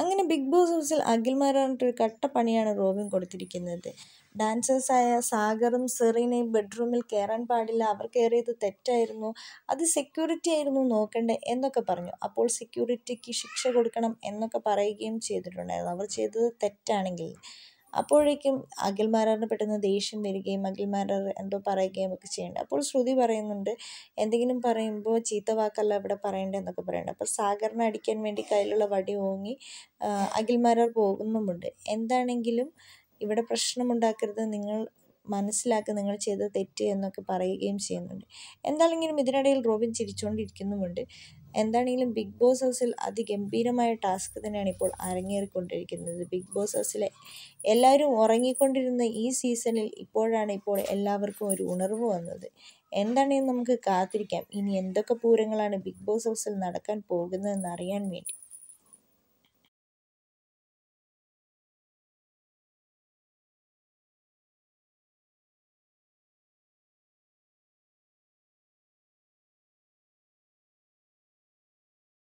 അങ്ങനെ big boss ഹൗസിൽ അഖിൽമാർ കട്ട പണിയാണ് റോബിൻ കൊടുത്തിരിക്കുന്നത് ഡാൻസേഴ്സായ സാഗറും സെറീനയും ബെഡ്റൂമിൽ കയറാൻ പാടില്ല അവർ കയറിയത് തെറ്റായിരുന്നു അത് സെക്യൂരിറ്റി ആയിരുന്നു നോക്കണ്ടേ എന്നൊക്കെ പറഞ്ഞു അപ്പോൾ സെക്യൂരിറ്റിക്ക് ശിക്ഷ കൊടുക്കണം എന്നൊക്കെ പറയുകയും ചെയ്തിട്ടുണ്ടായിരുന്നു അവർ ചെയ്തത് തെറ്റാണെങ്കിൽ അപ്പോഴേക്കും അഖിൽമാരാറിന് പെട്ടെന്ന് ദേഷ്യം വരികയും അഖിൽമാരാർ എന്തോ പറയുകയും ഒക്കെ ചെയ്യുന്നുണ്ട് അപ്പോൾ ശ്രുതി പറയുന്നുണ്ട് എന്തെങ്കിലും പറയുമ്പോൾ ചീത്ത വാക്കല്ല ഇവിടെ പറയേണ്ടതെന്നൊക്കെ പറയുന്നുണ്ട് അപ്പോൾ സാഗറിനെ അടിക്കാൻ വേണ്ടി കയ്യിലുള്ള വടി ഓങ്ങി അഖിൽമാരാർ പോകുന്നുമുണ്ട് എന്താണെങ്കിലും ഇവിടെ പ്രശ്നമുണ്ടാക്കരുത് നിങ്ങൾ മനസ്സിലാക്കി നിങ്ങൾ ചെയ്ത തെറ്റ് എന്നൊക്കെ പറയുകയും ചെയ്യുന്നുണ്ട് എന്തായാലും ഇതിനിടയിൽ റോബിൻ ചിരിച്ചുകൊണ്ടിരിക്കുന്നുമുണ്ട് എന്താണെങ്കിലും ബിഗ് ബോസ് ഹൗസിൽ അതിഗംഭീരമായ ടാസ്ക് തന്നെയാണ് ഇപ്പോൾ അരങ്ങേറിക്കൊണ്ടിരിക്കുന്നത് ബിഗ് ബോസ് ഹൗസിലെ എല്ലാവരും ഉറങ്ങിക്കൊണ്ടിരുന്ന ഈ സീസണിൽ ഇപ്പോഴാണ് ഇപ്പോൾ എല്ലാവർക്കും ഒരു ഉണർവ് വന്നത് എന്താണെങ്കിലും നമുക്ക് കാത്തിരിക്കാം ഇനി എന്തൊക്കെ പൂരങ്ങളാണ് ബിഗ് ബോസ് ഹൗസിൽ നടക്കാൻ പോകുന്നതെന്ന് അറിയാൻ വേണ്ടി